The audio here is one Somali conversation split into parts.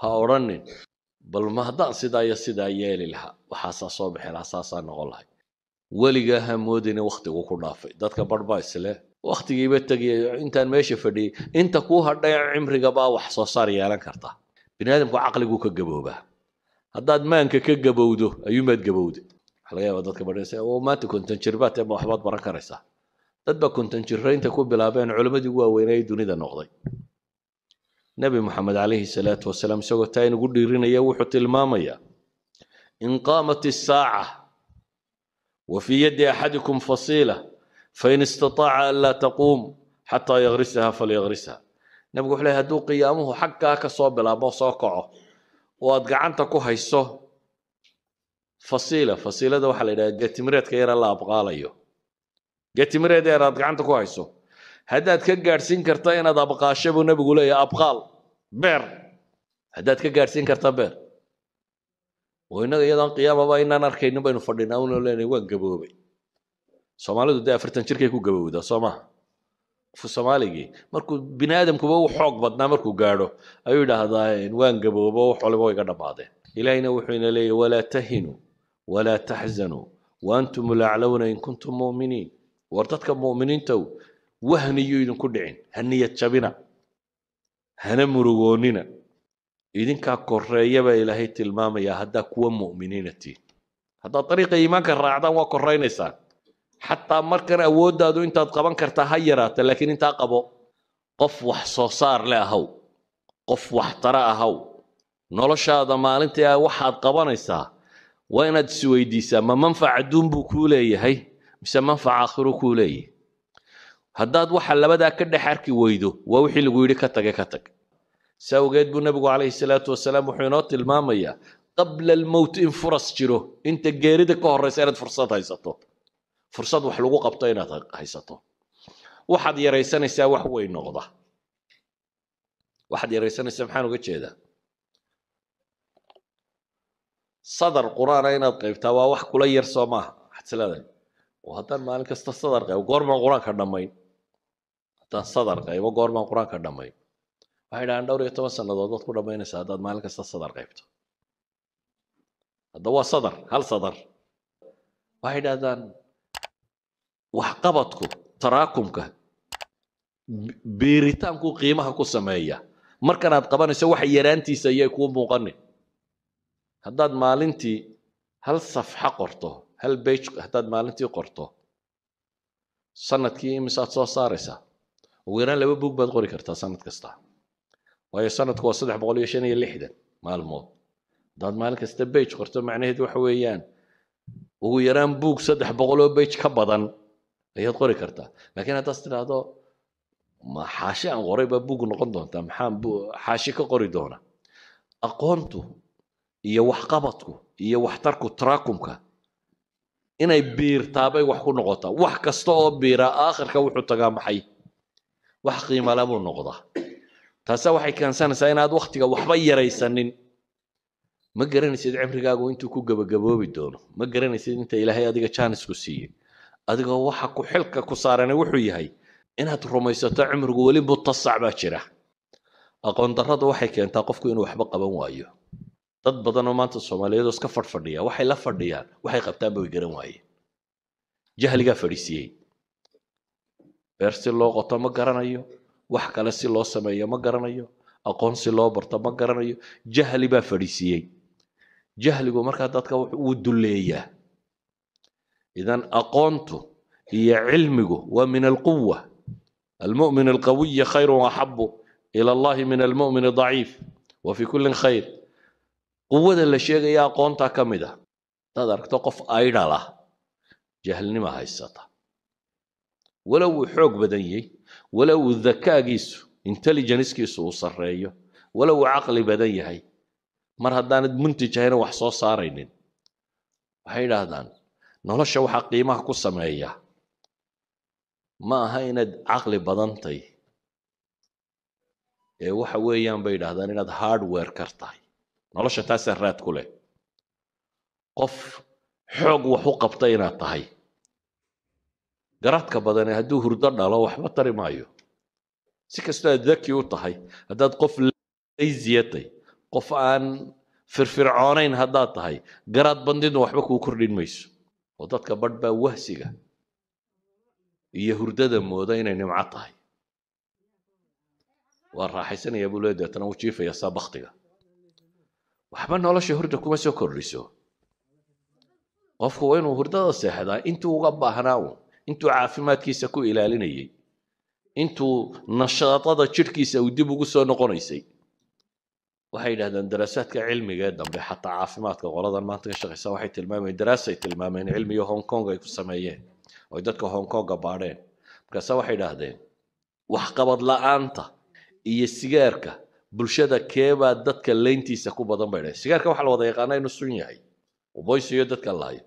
ha odhanin bal ma haddaan sidaa iyo sidaa yeeli lahaa waxaasaa soo bixi lahaa saasaa noqon lahay weligaa ha moodina wakhtigu ku dhaafay dadka barh baa isleh wakhtigiiba tegayayo intaan meesha fadhiyay inta kuu hadhay cimrigabaa wax soo saar yeelan karta bini aadamku caqliguu ka gaboobaa haddaad maanka ka gabowdo ayuumaad gabowda waxaa laga yaabaa dadka badhs maanta konton jir baad tee waxbaad baran karaysaa dad baa konton jiraynta ku bilaabeen culammadii ugu waaweynaa dunida noqday nebi maxamed calayhi salaatu wasalaam isagoo taa inugu dhiirinaya wuxuu tilmaamayaa in qaamat isaaca wa fii yaddi axadikum fasiila fain istataaca an laa taquum xataa yakrisaha falyakrisha nebigu wuxuu ley hadduu qiyaamuhu xaggaa ka soo bilaabo soo kaco oo aad gacanta ku hayso fasiila fasiilada waxaa la yidhaha geetimireedka yara la abqaalayo geetimireed yar aad gacanta ku hayso haddaad ka gaadhsiin karta inaad abqaasho buu nebigu leeyahay abqaal beer haddaad ka gaadhsiin kartaa beer oo innaga iyadaan qiyaamaba inaan arkaynin baynu fadhinaa una leenahay waan gaboobay soomaalidu dee afartan jirkay ku gabowdaa soo maha soomaaligii markuu bini aadamkuba u xoog badnaa markuu gaadho ayuu yidhaahdaa waan gaboobo wax waliba way ga dhammaadeen ilaahina wuxuu ina leeyahy walaa tahinuu walaa taxzanuu waantum ulaclowna in kuntum mu'miniin war dadka mu'miniintow wahniyuu idinku dhicin ha jabina hana murugoonina idinkaa koreeyabaa ilaahay tilmaamayaa haddaa kuwa mu'miniina tihin haddaad dariiqa iimaanka raacdaan waa koraynaysaa xataa markan awooddaadu intaad qaban kartaa ha yaraata laakiin intaa qabo qof wax soo saar le ahaw qof waxtara ahaw noloshaada maalinta ah waxaad qabanaysaa waa inaad isweydiisaa ma manfac adduun buu kuu leeyahay mise manfac aakhiru kuu leeyahay haddaad waxa labadaa ka dhex arki weydo waa wixii lagu yidhi ka tage ka tag si awgeed buu nebigu calayhi salaatu wasalaam wuxuu inoo tilmaamayaa qabla almowt in furas jiro inta geerida ka horeysa inaad fursad haysato fursad wax lagu qabto inaad haysato waxaad yaraysanaysaa wax weyn noqda waxaad yaraysanaysaa maxaan uga jeedaa sadar qur-aana inaad qaybtaa waa wax kula yar soo maaha waxaad isleedahay haddaan maalin kasta sadar qayb goormaan qur-aanka dhammayn sadarka iwa goormaan qur-aanka dhamay waxay dhahaan dhowr iyo toban sannadood waad ku dhamaynaysaa haddaad maalin kasta sadar qaybto hadda waa sadar hal sadar waxay dhahdaan waxqabadku taraakumka biiritaanku qiimaha ku sameeya markanaad qabanayso wax yaraantiisa ayay kuu muuqani haddaad maalintii hal safxa qorto hal bej haddaad maalintii qorto sanadkii imisaad soo saaraysaa ugu yaraan laba buug baad qori kartaa sanad kasta waayo sanadku waa saddex boqol iyo shan iyo lixdan maalmood haddaad maalin kasta bage qorto macnaheed waxa weeyaan ugu yaraan buug saddex boqoloo bage ka badan ayaad qori kartaa laakiin haddaas tidhaahdo xaashi aan qoray baa buug noqon doontaa maxaan xaashi ka qori doona aqoontu iyo waxqabadku iyo waxtarku tarakumka inay biirtaabay wax ku noqotaa wax kasta oo biira aakhirka wuxuu tagaa maxay wax qiimale buu noqdaa taase waxay keensanaysaa inaad waktiga waxba yaraysanin ma garanaysid cimrigaagu intuu ku gebagaboobi doono ma garanaysid inta ilaahay adiga jaanisku siiyey adigoo waxa ku xilka ku saarane wuxuu yahay inaad rumaysato cimrigu weli mutasac baa jira aqoon waxay keentaa qofku inuu waxba qaban waayo dad badan oo maanta soomaaliyeedoo iska fadhfadhiya waxay la fadhiyaan waxay qabtaanba way garan waayeen jahligaa fadhiisiyey beer si loo qoto ma garanayo wax kale si loo sameeyo ma garanayo aqoon si loo barto ma garanayo jahli baa fadhiisiiyey jahligu markaa dadka wuu duleeyaa idan aqoontu iyo cilmigu waa min alquwa almu'min alqawiyi khayru axabu ila allahi min almu'min daciif wa fii kullin khayr quwada la sheegaya aqoontaa ka mid a ah. hadaad aragto qof aydhalah jahlnima haysata walow uu xoog badan yahay walow uu dakaagiisu intelligencekiisu uu sarreeyo walow uu caqli badan yahay mar haddaanad muntij ahayna wax soo saaraynin waxay idhaahdaan nolosha waxaa qiimaha ku sameeya ma aha inaad caqli badantay ee waxa weeyaan bay idhaahdaan inaad hardware kar tahay nolosha taasaa raad ku leh qof xoog wax u qabta inaad tahay garaadka badane hadduu hurdo dhalo waxba tari maayo si kastoo aad daki u tahay haddaad qof laysiyatay qof aan firfircoonayn haddaad tahay garaad bandidu waxba kuu kordhin mayso oo dadka badh baa wahsiga iyo hurdada mooda inay nimco tahay waa raaxaysanayaa buu le deetana u jiifaya saa baktiga waxba nolosha hurda kuma soo kordhiso qofku waa inuu hurdada seexdaa intuu uga baahnaa uun intuu caafimaadkiisa ku ilaalinayay intuu nashaadada jidhkiisa uu dib ugu soo noqonaysay waxay yidhahdeen daraasaadka cilmiga ee dambe xataa caafimaadka qoladan maanta ka shaqaysa waxay tilmaamayeen daraasay tilmaameen cilmiga hong kong ay ku sameeyeen oy dadka hong konga baadheen markaase waxay idhaahdeen waxqabad la-aanta iyo sigaarka bulshada keebaa dadka leyntiisa ku badan bay dhaheen sigaarka waxaa la wada yaqaana inuu sun yahay oo boysiyo dadka laayo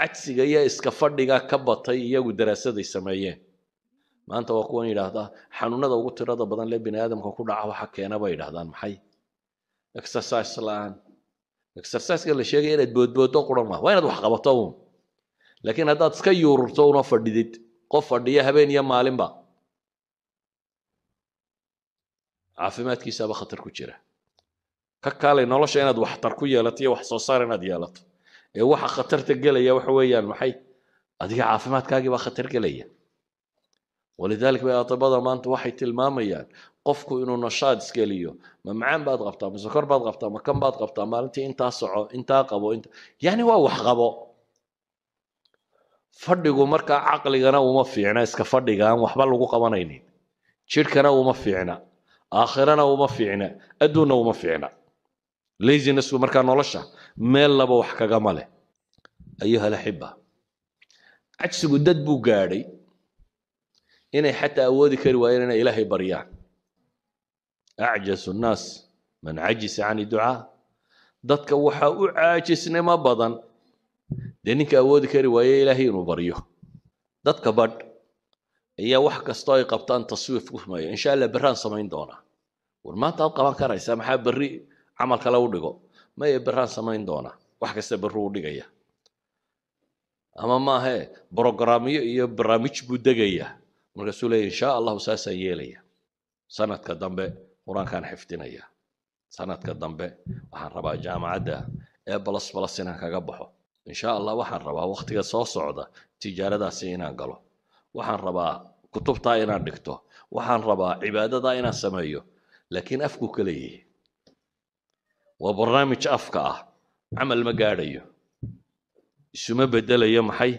cagsiga iyo iska fadhiga ka batay iyagu daraasaday sameeyeen maanta waa kuwan yidhaahdaa xanuunada ugu tirada badan le bini aadamka ku dhaca waxa keena bay yidhahdaan maxay exercise la-aan exerciseka la sheegaya inaad boodboodo quran maaha waa inaad wax qabato uun laakiin haddaad iska yuururto una fadhidid qof fadhiya habeen iyo maalinba caafimaadkiisaaba khatar ku jira ka kaalay nolosha inaad waxtar ku yeelato iyo wax soo saar inaad yeelato ee waxa khatarta gelaya waxa weeyaan maxay adiga caafimaadkaagii baa khatar gelaya walidaalika bayatabada maanta waxay tilmaamayaan qofku inuu nashaad isgeliyo ma macaan baad qabtaa ma sokor baad qabtaa ma kan baad qabtaa maalintii intaa soco intaa qabo yani waa wax qabo fadhigu markaa caqligana uma fiicna iska fadhiga aan waxba lagu qabanaynin jirhkana uma fiicna aakhirana uma fiicna adduunna uma fiicna laziness markaa nolosha meel laba wax kagama leh ayuhalaxiba cajsigu dad buu gaadhay inay xataa awoodi kari waayeen inay ilaahay baryaan acjasu nnaas man cajisa can ducaa dadka waxaa u caajisnimo badan dee ninka awoodi kari waaye ilaahay inuu baryo dadka badh ayaa wax kastoo ay qabtaan taswiif ku sameeya insha allah beraan samayn doonaa war maanta aad qaban karaysaa maxaa berri camal kale u dhigo maye beraan samayn doonaa wax kasta berru u dhigaya ama maahee brogramyo iyo baraamij buu degayaa markaasuu leeya insha allahu saasaan yeelaya sanadka dambe qur-aankaan xifdinaya sanadka dambe waxaan rabaa jaamacadda ee balas balas inaan kaga baxo insha allah waxaan rabaa waktiga soo socda tijaaradaasi inaan galo waxaan rabaa kutubtaa inaan dhigto waxaan rabaa cibaadadaa inaan sameeyo laakiin afkuu ka leeyihi waa barnaamij afka ah camal ma gaadhayo isuma bedelayo maxay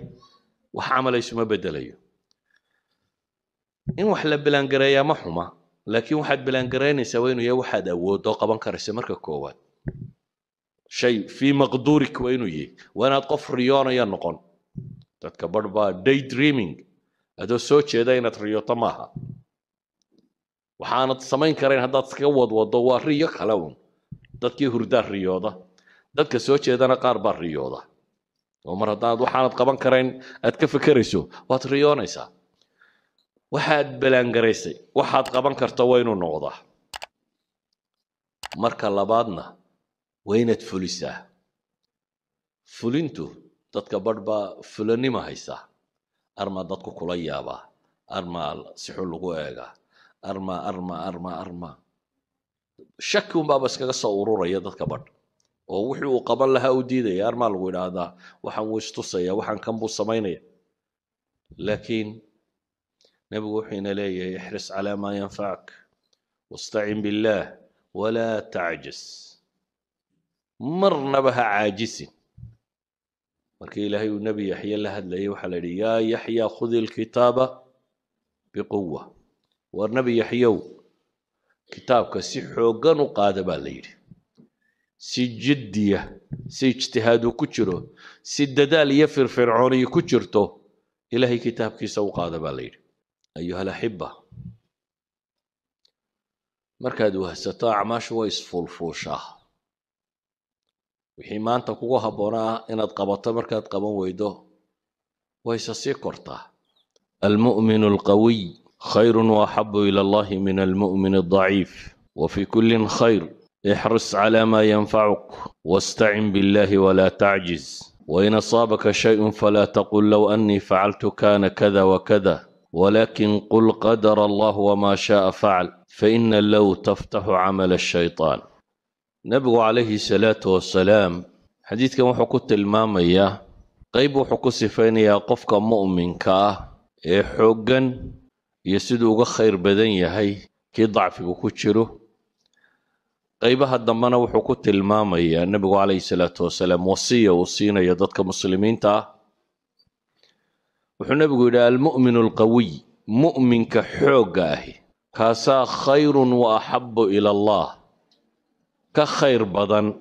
wax camala isuma bedelayo in wax la bilaangareeyaa ma xuma laakiin waxaad bilaangaraynaysaa waa inuu yahay waxaad awoodoo qaban karaysa marka koowaad shay fii maqduurik waa inuu yihi waa inaad qof riyoonaya noqon dadka barh baa day dreaming adoo soo jeeda inaad riyoto maaha waxaanad samayn karayn haddaad iskaga wadwado waa riyo kale un dadkii hurdaa riyooda dadka soo jeedana qaar baa riyooda oo mar haddaad waxaanad qaban karayn aad ka fekerayso waad riyoonaysaa waxaad balaangaraysay waxaad qaban karta waa inuu noqdaa marka labaadna waa inaad fulisaa fulintu dadka badh baa fulanima haysaa armaa dadku kula yaabaa armaa si xun lagu eegaa armaa armaa armaa armaa shaki unbaaba iskaga soo ururaya dadka badh oo wixii uu qaban lahaa u diidaya armaa lagu idhaahdaa waxaan wuu istusaya waxaan kan buu samaynaya laakiin nebigu wuxuu leeyahay ixris calaa maa yanfacak wastacin billaah walaa tacjis marnaba ha caajisin markii ilaahay uu nebi yaxye la hadlayay waxaa la yidhi yaa yaxya khudi lkitaaba biquwa war nebi yaxyow kitaabka si xooggan u qaada baa la yidhi si jiddiya si ijtihaadu ku jiro si dadaal iyo firfircooniyi ku jirto ilaahay kitaabkiisa u qaada baa la yidhi ayuhalaxiba markaad wahsato acmaashu waa isfuulfuushaa wixii maanta kugu habboonaa inaad qabato markaad qaban weydo wayse sii kortaa almu'minu alqawiy khayr waxabu ila allahi min almu'min adaciif wa fii kullin khayr ixris cla ma yanfacuk wastacin billahi wla tacjiz wain asaabaka shayun falaa taqul low annii facaltu kana kada wakada walakin qul qadara allah wma sha'a facal faina low taftaxu camal ashaytaan nebigu calayhi salaatu wasalaam xadiidkan wuxuu ku tilmaamayaa qayb wuxuu ku sifaynayaa qofka mu'minka ah ee xooggan iyo siduu uga khayr badan yahay kii dacfigu ku jiro qaybaha dambena wuxuu ku tilmaamayaa nebigu calayhi salaatu wasalaam wasiya uu siinayo dadka muslimiinta ah wuxuu nebigu yidhi almu'minu alqawiy mu'minka xoogga ahi kaasaa khayrun wa axabu ila allah ka khayr badan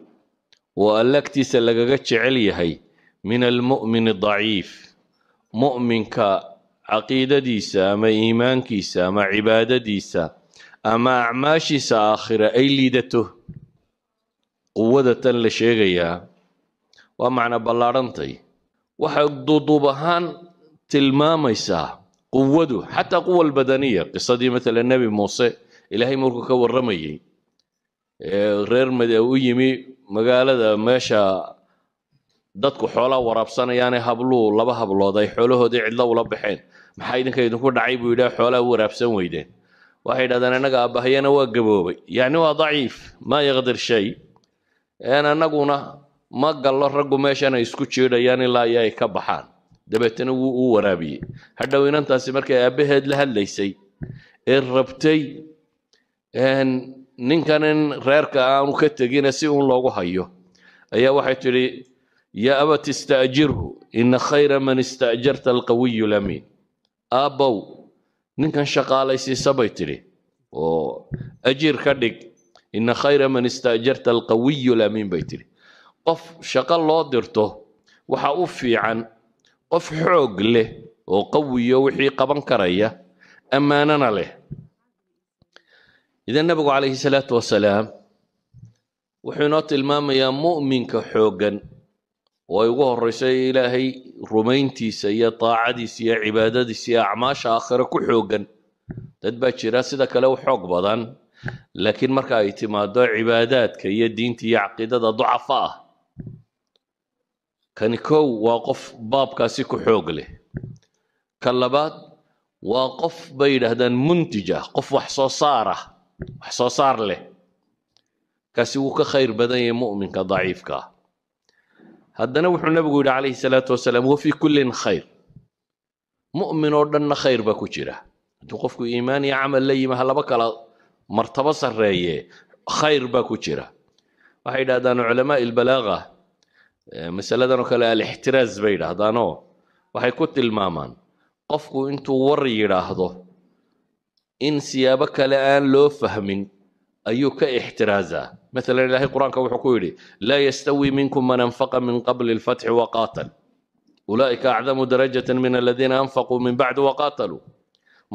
oo alle agtiisa lagaga jecel yahay min almu'mini daciif mu'minka caqiidadiisa ama iimaankiisa ama cibaadadiisa ama acmaashiisa aakhira ay liidato quwada tan la sheegayaa waa macna ballaadhantay waxay duuduub ahaan tilmaamaysaa quwadu xataa quwa albadaniya qisadii matala nebi muuse ilaahay markuu ka warramayey reer mada u yimi magaalada meesha dadku xoolaa waraabsanayaane habluu laba hablooday xoolahoodii cidlo ula baxeen maxaa idinka idinku dhacay buu yidhaah xoolaa waraabsan weydeen waxay yidhahdeen innaga abbahayana waa gaboobay yacni waa daciif maa yaqdir shay n annaguna ma gallo raggu meeshana isku jiidhayaan ilaa iyo ay ka baxaan dabeetana wuu uu waraabiyey hadhow inantaasi markay aabbaheed la hadlaysay ee rabtay ninkan in reerka aanu ka tegina si uun loogu hayo ayaa waxay tidhi yaa abat ista'jirhu ina khayra man ista'jarta alqawiyu lamiin aabbow ninkan shaqaalaysiisa bay tidhi oo ajiir ka dhig ina khayra man istaajarta alqawiyu lamiin bay tidhi qof shaqo loo dirto waxa u fiican qof xoog leh oo qawiyo wixii qaban karaya ammaanana leh idan nabigu calayhi salaatu wasalaam wuxuu inoo tilmaamayaa mu'minka xooggan oo ay ugu horraysay ilaahay rumayntiisa iyo taacadiisa iyo cibaadadiisa iyo acmaasha aakhiro ku xoogan dad baa jira sida kale u xoog badan laakiin marka ay timaado cibaadaadka iyo diinta iyo caqiidada ducafa ah kani kow waa qof baabkaasi ku xoog leh ka labaad waa qof bay yidhaahdaan muntija qof wax soo saar ah wax soo saar leh kaasi wuu ka khayr badan yahay mu'minka daciifka ah haddana wuxuu nabigu yidhi calayhi salaatu wasalaam wafii kullin khayr mu'min oo dhanna khayr baa ku jira hadduu qofku iimaan iyo camal la yimi ha laba kala martabo sarreeye khayr baa ku jira waxay yidhahdaan culamaa ilbalaaga masaladan oo kale alixtiraaz bay yidhaahdaanoo waxay ku tilmaamaan qofku intuu war yidhaahdo in siyaabo kale aan loo fahmin ayuu ka ixtiraazaa maala ilahay qur-aanka wuxuu ku yidhi laa yastawi minkum man anfaqa min qabli lfatxi waqaatal ulaaika acdamu darajata min aladiina anfaquu min bacdi waqaataluu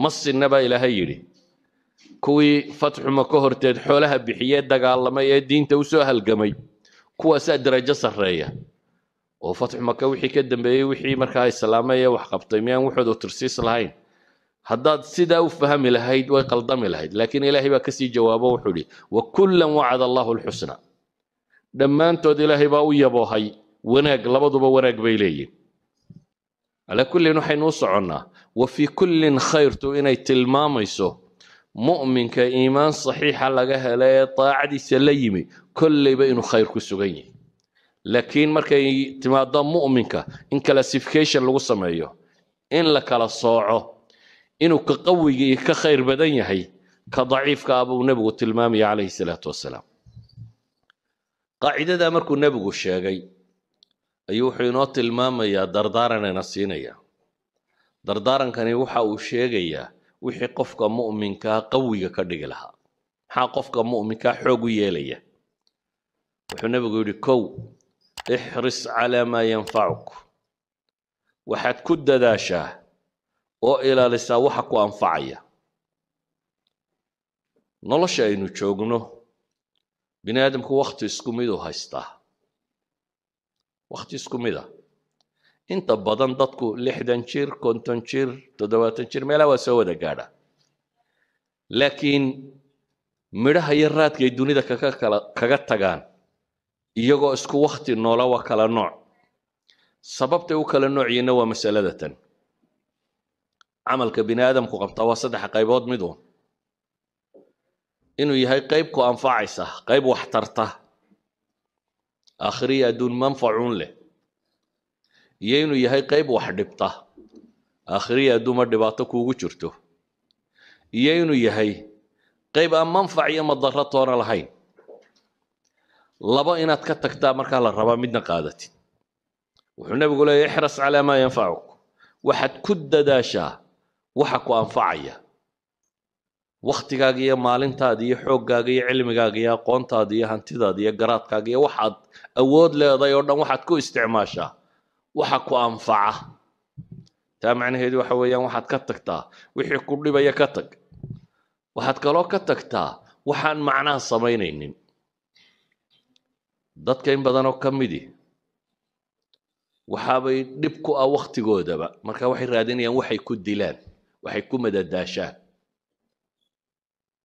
masinna baa ilaahay yidhi kuwii fatxuma ka horteed xoolaha bixiyee dagaalamay ee diinta usoo halgamay kuwaasaa darajo sarreeya oo fatxumaka wixii ka dambeeyey wixii markaa islaamay ee wax qabtay miyaan waxoodu tirsiis lahayn haddaad sidaa u fahmi lahayd way qaldami lahayd laakiin ilaahay baa kasii jawaabo wuxuu ihi kullan wacada allahu lxusna dhammaantood ilaahay baa u yaboohay wanaag labaduba wanaag bay leeyihin calaa kullin waxaynuu soconnaa wa fii kullin khayrtu inay tilmaamayso mu'minka iimaan saxiixa laga hela ee daacadiisa la yimi kolleyba inuu khayr ku sugan yahi laakiin markay timaado mu'minka in classification lagu sameeyo in la kala sooco inuu ka qawiga iyo ka khayr badan yahay ka daciifkaa ah buu nebigu tilmaamaya calayhi salaatu wasalaam qaacidadaa markuu nebigu sheegay ayuu wuxuu inoo tilmaamayaa dardaaranana siinaya dardaarankani waxa uu sheegayaa wixii qofka mu'minkaa qawiga ka dhigi lahaa maxaa qofka mu'minkaa xoog u yeelaya wuxuu nebigu yidhi kow ixris calaa maa yanfacuk waxaad ku dadaashaa oo ilaalisaa waxa ku anfacaya nolosha aynu joogno bini aadamku wakhti isku miduu haystaa wakhti isku mida inta badan dadku lixdan jir konton jir toddobaatan jir meelaha waa soo wada gaadha laakiin midhaha iyo raadkay dunida kaga tagaan iyagoo isku wakhti noola waa kala nooc sababtay u kala noocyiinna waa masaladatan camalka bini aadamku qabtaa waa saddex qaybood mid un inuu yahay qayb ku anfacaysa qayb wax tarta akhriya adduun manfacuun leh iyo inuu yahay qayb wax dhibta akhriya adduuma dhibaato kuugu jirto iyo inuu yahay qayb aan manfac iyo madaro toona lahayn labo inaad ka tagtaa markaa la rabaa midna qaadatid wuxuu nebigu leeya ixras calaa maa yanfacuk waxaad ku dadaashaa waxa ku anfacaya wakhtigaaga iyo maalintaada iyo xooggaaga iyo cilmigaaga iyo aqoontaada iyo hantidaada iyo garaadkaaga iyo waxaad awood leedahay oo dhan waxaad ku isticmaashaa waxa ku anfaca taa macnaheedu waxa weeyaan waxaad ka tagtaa wixii ku dhibaya ka tag waxaad kaloo ka tagtaa waxaan macnaha samaynaynin dadka in badanoo ka midi waxaabay dhib ku ah wakhtigoodaba marka waxay raadinayaan waxay ku dilaan waxay ku madadaashaan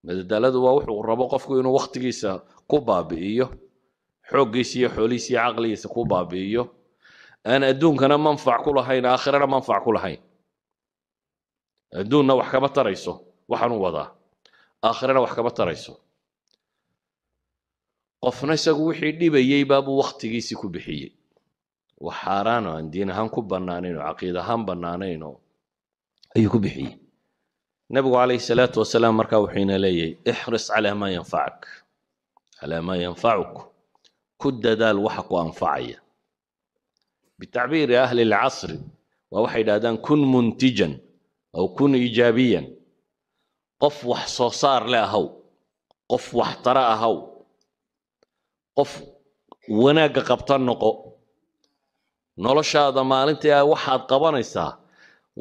madadaaladu waa wuxuu rabo qofku inuu waktigiisa ku baabi'iyo xooggiisa iyo xoolihiisa iyo caqligiisa ku baabi'iyo aan adduunkana manfac ku lahayn aakhirana manfac ku lahayn adduunna wax kama tarayso waxaanu wadaa aakhirana wax kama tarayso qofna isagu wixii dhibayey baabuu waktigiisii ku bixiyey wax xaaraano aan diin ahaan ku bannaanayn oo caqiid ahaan bannaanayn ayuu ku bixiyey nabigu calayhi salaatu wasalaam markaa wuxuu ina leeyahay ixris calaa maa yanfacak calaa maa yanfacuk ku dadaal waxa ku anfacaya bitacbiiri ahli lcasri waa waxay dhahdaan kun muntijan aw kun ijaabiyan qof wax soo saar le ahaw qof wax tara qof wanaagga qabta noqo noloshaada maalintai ah waxaad qabanaysaa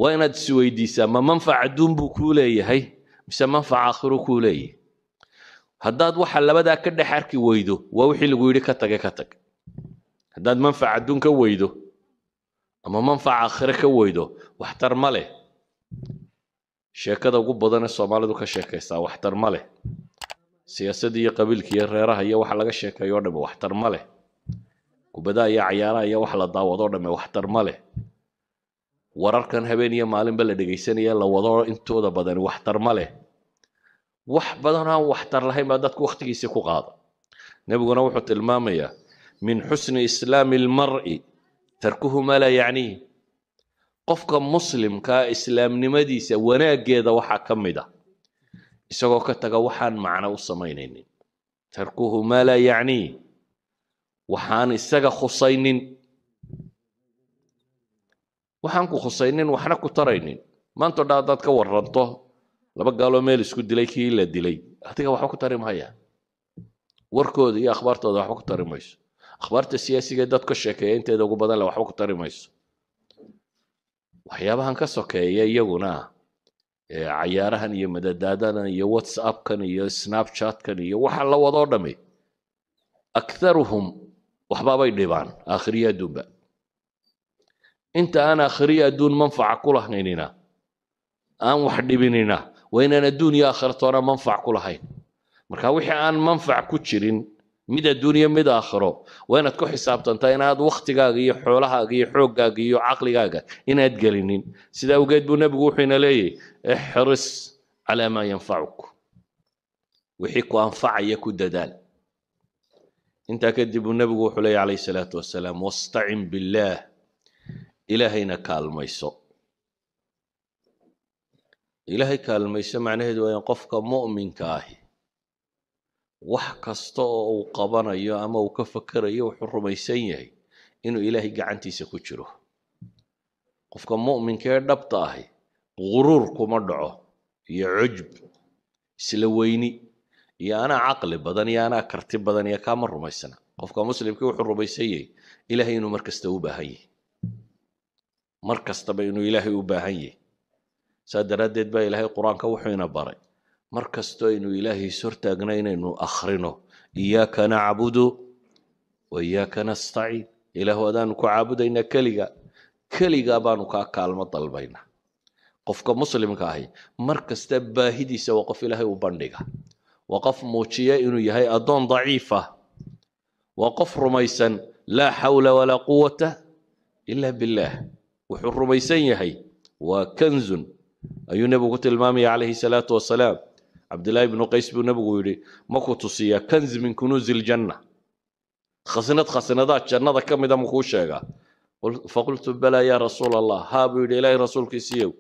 waa inaad isweydiisaa ma manfac adduun buu kuu leeyahay mise manfac aakhiru kuu leeyahay haddaad waxa labadaa ka dhex arki weydo waa wixii lagu yidhi ka tage ka tag haddaad manfac adduun ka weydo ama manfac aakhire ka weydo waxtar ma leh sheekada ugu badanee soomaalidu ka sheekaysaa waxtar ma leh siyaasadda iyo qabiilka iyo reeraha iyo waxa laga sheekeeyo dhame waxtar ma leh kubadaha iyo cayaaraha iyo waxa la daawado dhame waxtar ma leh wararkan habeen iyo maalinba la dhegaysanaya la wado intooda badani waxtar ma leh wax badanaan waxtar lahayn baa dadku wakhtigiisii ku qaada nebiguna wuxuu tilmaamayaa min xusni islaami almar'i tarkuhu maa laa yacniih qofka muslimkaa islaamnimadiisa wanaaggeeda waxaa ka mid a isagoo ka taga waxaan macno u samaynaynin tarkuhu maa laa yacniih waxaan isaga khusaynin waxaan ku khusaynin waxna ku taraynin maanto dha haddaad ka waranto laba gaaloo meel isku dilay kii la dilay adiga waxba ku tari mahayaan warkooda iyo akhbaartooda waxba ku tari mayso akhbaarta siyaasiga ee dadka sheekeeya inteeda ugu badan le waxba ku tari mayso waxyaabahan ka sokeeya iyaguna cayaarahan iyo madadaadadan iyo whatsappkan iyo snapchatkan iyo waxa la wadoo dhami aktharuhum waxbaabay dhibaan aakhiriya inta aan aakhiriyo adduun manfaca ku lahaynina aan wax dhibinina waa inaan adduun iyo aakhira toona manfac ku lahayn marka wixii aan manfac ku jirin mid adduun iyo mid aakhiro waa inaad ku xisaabtantaa inaad wakhtigaaga iyo xoolahaaga iyo xooggaaga iyo caqligaaga inaad gelinin sidaa awgeed buu nebigu wuxuuna leeyahy ixris calaa maa yanfacuk wixii ku anfacaya ku dadaal intaa kadib buu nebigu wuxuu leeyahy calayhi salaatu wasalaam wastacin billaah ilaahayna kaalmayso ilaahay kaalmayso macnaheedu waa qofka mu'minka ahi wax kasta oo uu qabanayo ama uu ka fakerayo wuxuu rumaysan yahay inuu ilaahay gacantiisa ku jiro qofka mu'minka ee dhabta ahi guruur kuma dhaco iyo cujb isla weyni iyo anaa caqli badan iyo anaa karti badan iyo kaama rumaysna qofka muslimkii wuxuu rumaysan yahay ilaahay inuu markasta u baahan yahay mar kastaba inuu ilaahay u baahan yahay saa daraaddeed baa ilaahay qur-aanka wuxuuna baray mar kastoo aynu ilaahay is hortaagna inaynu akhrino iyaaka nacbudu wa iyaaka nastaciin ilaahu adaanu ku caabudaynaa keliga keligaa baanu kaa kaalmo dalbaynaa qofka muslimka ahi mar kasta baahidiisa waa qof ilaahay u bandhiga waa qof muujiya inuu yahay addoon daciif ah waa qof rumaysan laa xawla walaa quwata ila billaah wuxuu rumaysan yahay waa kanzun ayuu nebigu ku tilmaamaya calayhi salaatu wasalaam cabdillaahi ibnu qays buu nebigu yidhi maku tusiyaa kanz min kunuuzi iljanna khasnad khasnadaa jannada ka mida makuu sheegaa faqultu balaa yaa rasuul allah haa buu yidhi ilaahi rasuulkiisiiyow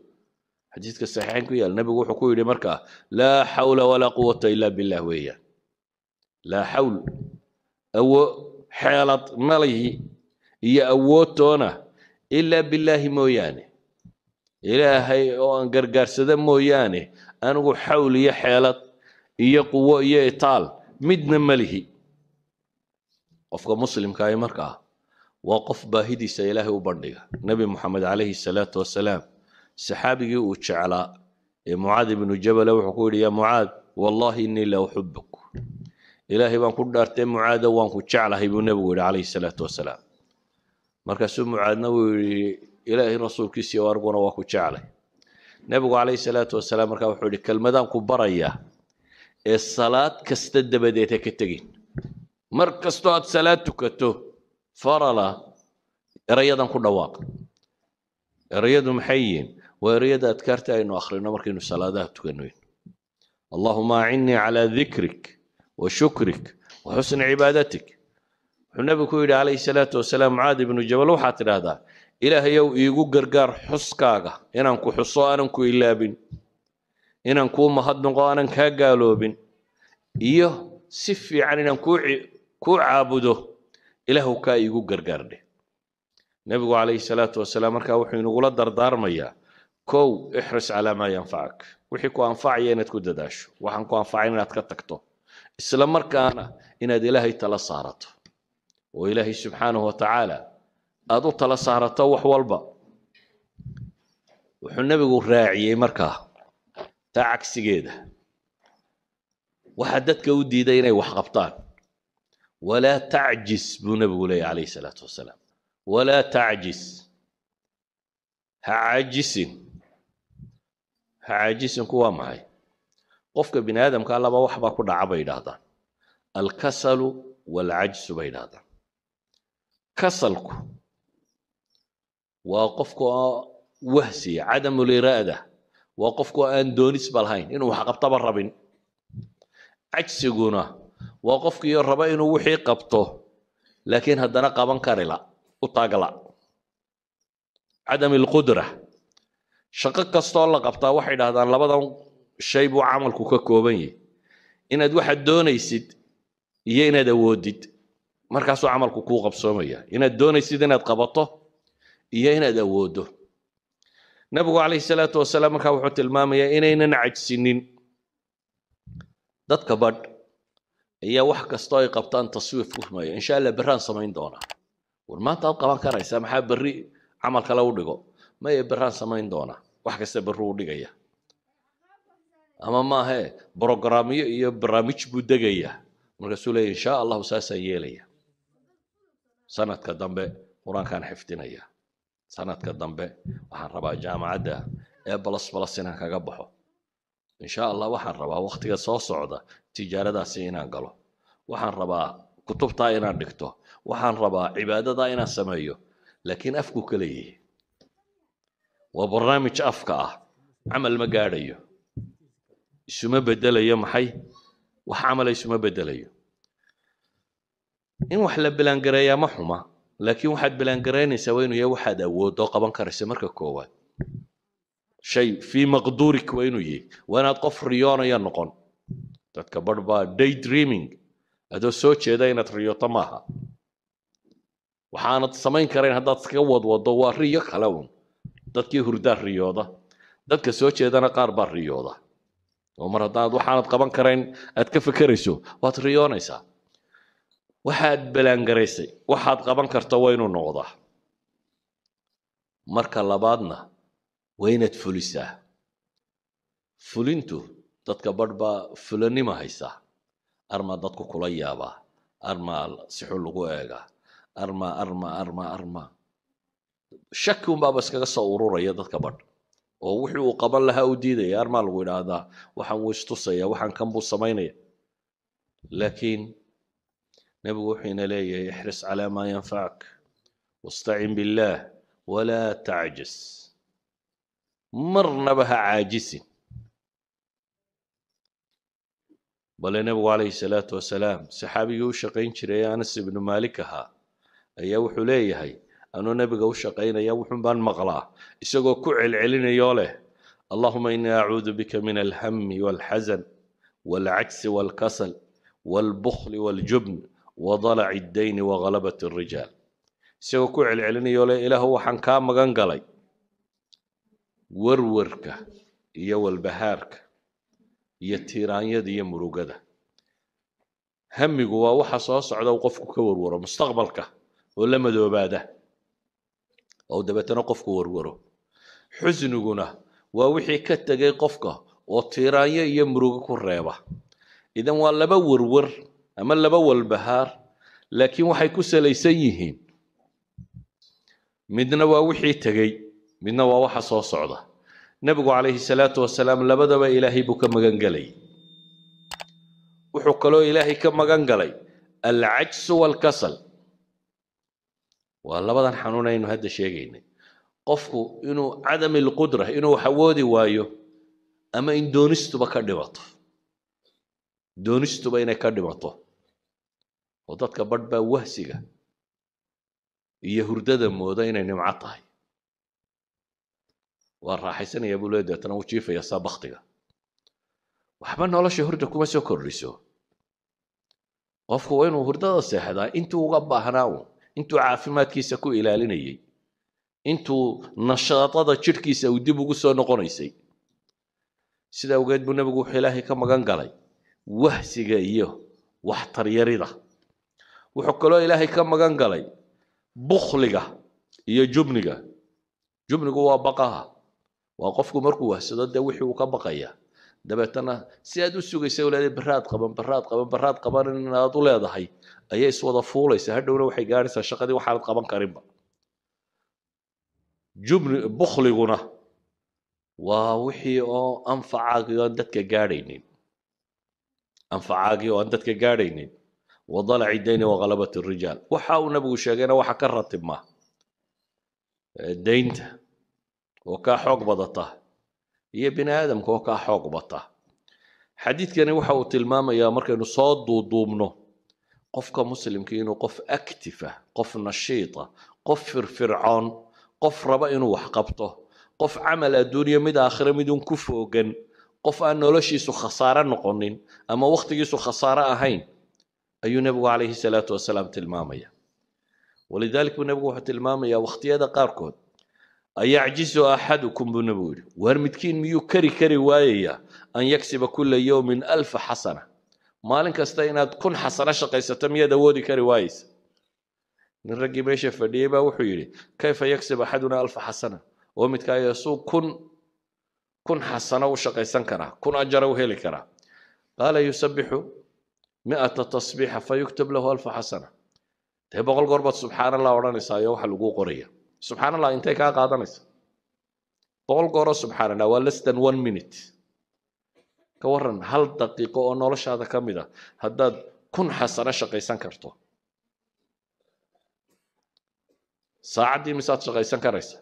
xadiidka saxiixayn ku yaal nebigu wuxuu ku yidhi markaa laa xawla walaa quwata ilaa billah weeyaan laa xawl awo xeelad malihi iyo awoodtoona ilaa billaahi mooyaane ilaahay oo aan gargaarsada mooyaane anigu xawl iyo xeelad iyo quwo iyo itaal midna ma lihi qofka muslimkaahi markaa waa qof baahidiisa ilaahay u bandhiga nebi moxamed calayhi salaatu wasalaam saxaabigii uu jeclaa ee mucaad ibnu jabala wuxuu ku yidhi yaa mucaad wallaahi innii la uxibuk ilaahay baan ku dhaartay mucaado waan ku jeclahay buu nebigu yidhi calayhi salaatu wasalaam markaasuu mucaadna wuu yihi ilaahay rasuulkiisiiyo arguna waa ku jeclay nebigu calayhi salaatu wasalaam markaa wuxuu yihi kelmadaan ku barayaa ee salaad kasta dabadeed ha ka tegin mar kastoo aad salaad tukato farala erayadan ku dhawaaq erayadu maxay yihiin waa erayada adkaarta aynu akhrino markaynu salaadaha tukanoyno allahuma acinnii calaa dikrik wa shukrik wa xusni cibaadatik wuxuu nabigu ku yidhi calayhi salaatu wasalaam mucaad ibnu jabal waxaad tidhaahdaa ilaahayow iigu gargaar xuskaaga inaan ku xuso aanan ku ilaabin inaan kuu mahadnaqo aanan kaa gaaloobin iyo si fiican inaan kuu caabudo ilaahu kaa iigu gargaardhe nabigu calayhi salaatu wasalaam markaa wuxuu inagula dardaarmayaa kow ixris calaa maa yanfacak wixii ku anfacaya inaad ku dadaasho waxaan ku anfacayn inaad ka tagto isla markaana inaad ilaahay tala saarato oo ilaahay subxaanahu wa tacaala aada u tala saarato wax walba wuxuu nebigu raaciyey markaa taa cagsigeeda waxaa dadka u diiday inay wax qabtaan walaa tacjis buu nebigu leeyahy calayhi salaatu wasalaam walaa tacjis ha caajisin ha caajisinku waa maxay qofka bini aadamka allaba waxbaa ku dhaca bay yidhaahdaan alkasalu waalcajsu bay yidhaahdaan kasalku waa qofka wahsiya cadamuliraada waa qofku aan doonisba lahayn inuu wax qabtaba rabin cajsiguna waa qofkiiyo raba inuu wixii qabto laakiin haddana qaban karila u taagla cadam ilqudra shaqo kastoo la qabtaa waxay dhahdaan labadan shay buu camalku ka kooban yahay inaad waxaad doonaysid iyo inaad awoodid markaasuu camalku kuu qabsoomaya inaad doonaysid inaad qabato iyo inaad awoodo nabigu calayhi salaatu wasalaam markaa wuxuu tilmaamayaa inaynan cajsinin dadka badh ayaa wax kastoo ay qabtaan taswiif ku rumeeya insha allah berraan samayn doonaa war maanta aad qaban karaysaa maxaa berri camal kale u dhigo maye berraan samayn doonaa wax kasta berri u dhigaya ama maahe brogramyo iyo barnaamij buu degayaa markaasuu leeya insha allahu saasaan yeelaya sanadka dambe qur-aankaan xifdinaya sanadka dambe waxaan rabaa jaamacadda ee balas-balas inaan kaga baxo insha allah waxaan rabaa waktiga soo socda tijaaradaasi inaan galo waxaan rabaa kutubtaa inaan dhigto waxaan rabaa cibaadadaa inaan sameeyo laakiin afku ka leeyahay waa barnaamij afka ah camal ma gaadhayo isuma bedelayo maxay wax camala isuma bedelayo in wax la bilaangareeyaa ma xuma laakiin waxaad bilaangaraynaysaa waa inuu yahay waxaad awoodoo qaban karaysa marka koowaad shay fii maqduurik waa inuu yahay waa inaad qof riyoonaya noqon dadka barh baa day dreaming adoo soo jeeda inaad riyooto maaha waxaanad samayn karayn haddaad iskaga wadwado waa riyo kale uun dadkii hurdaa riyooda dadka soo jeedana qaar baa riyooda oo mar haddaanad waxaanad qaban karayn aad ka fekerayso waad riyoonaysaa waxaad balaangaraysay waxaad qaban karta waa inuu noqdaa marka labaadna waa inaad fulisaa fulintu dadka badh baa fulanima haysaa armaa dadku kula yaabaa armaa sixu lagu eegaa armaa armaa armaa armaa shaki unbaaba iskaga soo ururaya dadka badh oo wixii uu qaban lahaa u diidaya armaa lagu idhaahdaa waxaan wuu istusaya waxaan kan buu samaynaya laakiin nebigu wuxuu ina leeyahay ixris calaa maa yanfacak wastacin billaah walaa tacjis marnaba ha caajisin bale nebigu calayhi salaatu wasalaam saxaabigii u shaqayn jiray anas ibnu maalik ahaa ayaa wuxuu leeyahay anuu nebiga u shaqaynaya wuxun baan maqlaa isagoo ku celcelinayoo leh allahuma innii acuudu bika min alhami walxasan walcajsi walkasal walbukhli waljubn wadalaci ddayni wa ghalabati arijaal isagoo ku celcelinayoo le ilaahu waxaan kaa magan galay warwarka iyo walbahaarka iyo tiiraanyada iyo murugada hamigu waa waxa soo socda uu qofku ka warwaro mustaqbalka oo la madoobaada oo dabeetana qofku warwaro xusniguna waa wixii ka tegay qofka oo tiiraanyo iyo murugo ku reeba idan waa laba warwar ama laba walbahaar laakiin waxay ku salaysan yihiin midna waa wixii tegey midna waa waxa soo socda nebigu calayhi salaatu wasalaam labadaba ilaahay buu ka magan gelayay wuxuu kaloo ilaahay ka magan galay alcajsu walkasal waa labadan xanuun aynu hadda sheegaynay qofku inuu cadami lqudra inuu wax awoodi waayo ama in doonistuba ka dhimato doonistuba inay ka dhimato oo dadka badh baa wahsiga iyo hurdada mooda inay nimco tahay waa raaxaysanaya buu le deetana u jiifaya saa baktiga waxba nolosha hurda kuma soo kordhiso qofku waa inuu hurdada seexdaa intuu uga baahnaa uu intuu caafimaadkiisa ku ilaalinayay intuu nashaadada jidhkiisa uu dib ugu soo noqonaysay sidaa awgeed buu nebigu wuxuu ilaahay ka magan galay wahsiga iyo waxtaryarida wuxuu kaloo ilaahay ka magan galay bukhliga iyo jubniga jubnigu waa baqaha waa qofku markuu wahsado dee wixii uu ka baqaya dabeetana si aad u sugaysa leeda baraad qaban baraad qaban baraad qaban inaad u leedahay ayay iswada fuulaysa hadhowna waxay gaaraysaa shaqadii waxaanad qaban karinba jubni bukhliguna waa wixii oo anfacaagii oo dadka gaadhaynin anfacaagii oo aan dadka gaadhaynin wadalaci dayni wakhalabat rijaal waxa uu nabigu sheegayna waxa ka ratib ma daynta oo kaa xoog badata iyo bini aadamka oo kaa xoog bata xadiidkani waxa uu tilmaamayaa markaynu soo duuduubno qofka muslimka inuu qof actifa qof nashiita qof firfircoon qof raba inuu wax qabto qof camal adduunyo mid aakhira midun ku foogan qof aan noloshiisu khasaare noqonin ama wakhtigiisu khasaare ahayn ayuu nebigu calayhi salaatu wasalaam tilmaamaya walidaalika buu nebigu wuxuu tilmaamayaa wakhtiyada qaarkood ayacjizu axadukum buu nebigu yidhi waar midkiin miyuu kari kari waayayaa an yaksiba kulla yowmin alfa xasana maalin kasta inaad kun xasano shaqaysato miyaad awoodi kari waayeysa nin raggii meesha fadhiyey baa wuxuu yidhi kayfa yaksib axaduna alfa xasana oo midkaayo suu kun kun xasano u shaqaysan karaa kun ajara u heli karaa qaala yusabixu miata tasbiixa fa yuktub lahu alfa xasana dee boqol goor baad subxaan allah odhanaysaa iyo waxa laguu qoraya subxaan allah intay kaa qaadanaysa boqol gooroo subxaan allah waa less than one minute ka warran hal daqiiqo oo noloshaada ka mid a haddaad kun xasano shaqaysan karto saacaddii misaad shaqaysan karaysa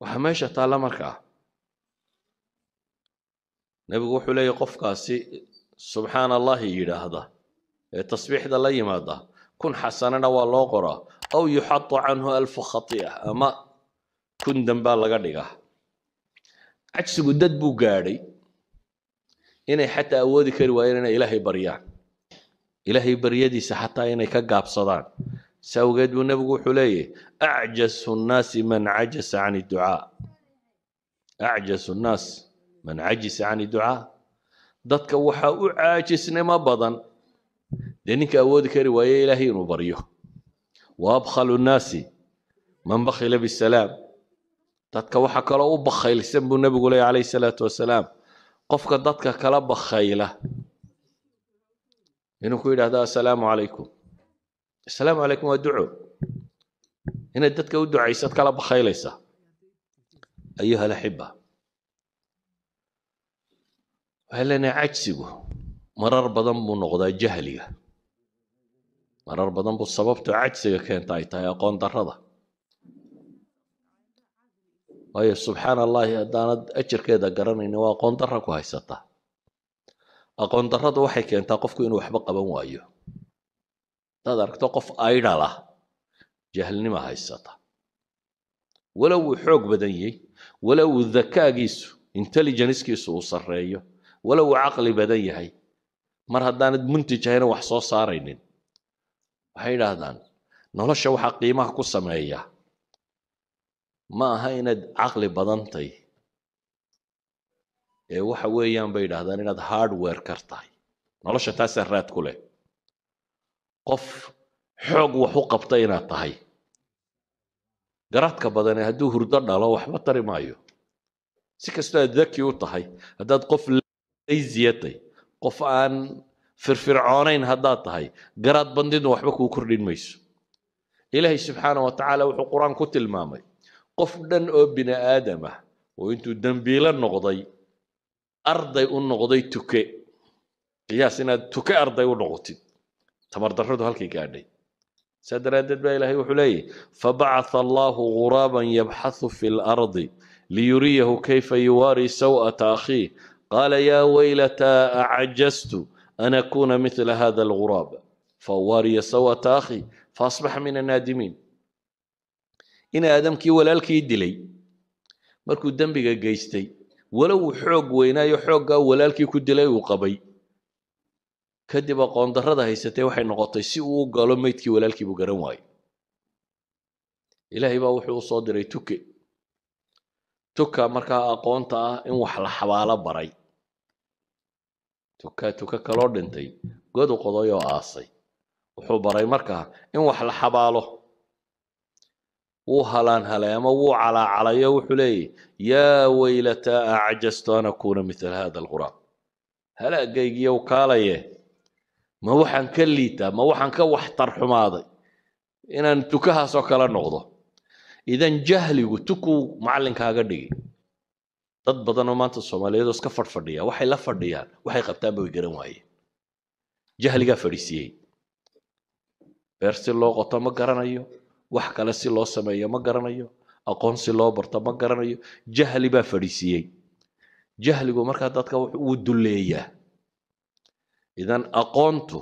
waxaa meesha taalla markaa nebigu wuxuu leeyahy qofkaasi subxaan allahi yidhaahda ee tasbiixda la yimaada kun xasanana waa loo qoraa aw yuxadu canhu alfu khati'a ama kun dambaa laga dhigaa cajsigu dad buu gaadhay inay xataa awoodi kari waayeen inay ilaahay baryaan ilaahay baryadiisa xataa inay ka gaabsadaan si awgeed buu nebigu wuxuu leeyahy acjasu nnaasi man cajasa can ducaa acjasu nnaas man cajisa can ducaa dadka waxaa u caajisnimo badan dee ninka awoodi kari waaye ilaahay inuu baryo wa abkhalu nnaasi man bakhila bisalaam dadka waxaa kaloo u bakhaylsan buu nebigu leeyay calayhi salaatu wasalaam qofka dadka kala bakhayla inuu ku yidhahdo assalaamu calaykum assalaamu calaykum waa duco inaad dadka u ducaysad kala bakhaylaysa ayuha laxiba waxaa leenahay cajsigu marar badan buu noqdaa jahliga marar badan buu sababtoo cajsiga keenta ay tahay aqoon darrada waayo subxaan allahi haddaanad ajarkeeda garanayni waa aqoon darra ku haysataa aqoon darrada waxay keentaa qofku inuu waxba qaban waayo hadaad aragto qof aydhal ah jahlnima haysata walow uu xoog badan yahay walow uu dakaagiisu uu sarreeyo walow uu caqli badan yahay mar haddaanad muntij ahayna wax soo saaraynin waxay yidhaahdaan nolosha waxaa qiimaha ku sameeya ma aha inaad caqli badantay ee waxa weeyaan bay idhaahdaan inaad hardware kar tahay nolosha taasaa raad ku leh qof xoog wax u qabta inaad tahay garaadka badane hadduu hurdo dhalo waxba tari maayo si kastoo aad daki u tahay haddaad qof ay ziyatay qof aan firfircoonayn haddaad tahay garaad bandidu waxba kuu kordhin mayso ilaahay subxaana wa tacaala wuxuu qur-aan ku tilmaamay qof dhan oo bini aadam ah oo intuu dembiilo noqday arday u noqday tuke qiyaas inaad tuke arday u noqotid tamar darradu halkay gaadhay saa daraaddeed baa ilaahay wuxuu leeyahy fabacatha allaahu ghuraaban yabxathu fi lardi liyuriyahu kayfa yuwaari saw'ata akhiih qaala yaa weylataa acajaztu an akuuna mila hada alguraab fawariya sawata akhi faasbaxa min annaadimiin in aadamkii walaalkii dilay markuu dembiga geystay walow uu xoog weynaayo xooggaa walaalkii ku dilay uu qabay kadib aqoondarrada haysatee waxay noqotay si uu u galo meydkii walaalkiibuu garan waayo ilaahay baa wuxuu u soo diray tuke tuka markaa aqoonta ah in wax la xabaalo baray tuka tuka kaloo dhintay godu qoday aasay wuxuu baray markaa in wax la xabaalo wuu halaan haleemo wuu calaacalayo wuxuu leeyahy yaa weylata acjastu an akuuna mila hada alguraam halaagaygiiyow kaalaye ma waxaan ka liitaa ma waxaan ka waxtar xumaaday inaan tukahaasoo kala noqdo idan jahligu tukuu macalinkaaga dhigi dad badanoo maanta soomaaliyeedoo iska fadhfadhiya waxay la fadhiyaan waxay qabtaanba way garan waayeen jahligaa fadhiisiyey beer si loo qoto ma garanayo wax kale si loo sameeyo ma garanayo aqoon si loo barto ma garanayo jahli baa fadhiisiyey jahligu markaa dadka wuu dulleeyaa idan aqoontu